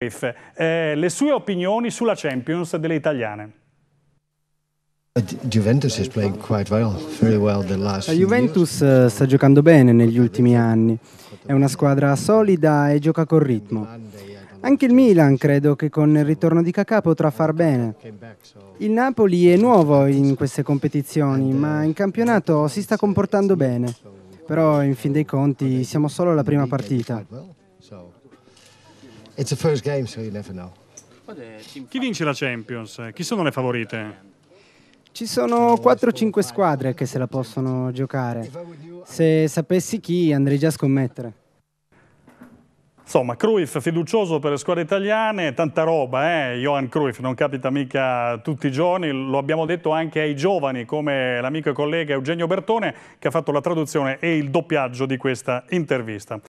Eh, le sue opinioni sulla Champions delle italiane. Uh, La Juventus uh, sta giocando bene negli ultimi anni, è una squadra solida e gioca col ritmo. Anche il Milan credo che con il ritorno di Kakà potrà far bene. Il Napoli è nuovo in queste competizioni, ma in campionato si sta comportando bene. Però in fin dei conti siamo solo alla prima partita. Game, so Chi vince la Champions? Chi sono le favorite? Ci sono 4-5 squadre che se la possono giocare. Se sapessi chi, andrei già a scommettere. Insomma, Cruyff fiducioso per le squadre italiane, tanta roba, eh? Johan Cruyff non capita mica tutti i giorni, lo abbiamo detto anche ai giovani come l'amico e collega Eugenio Bertone che ha fatto la traduzione e il doppiaggio di questa intervista.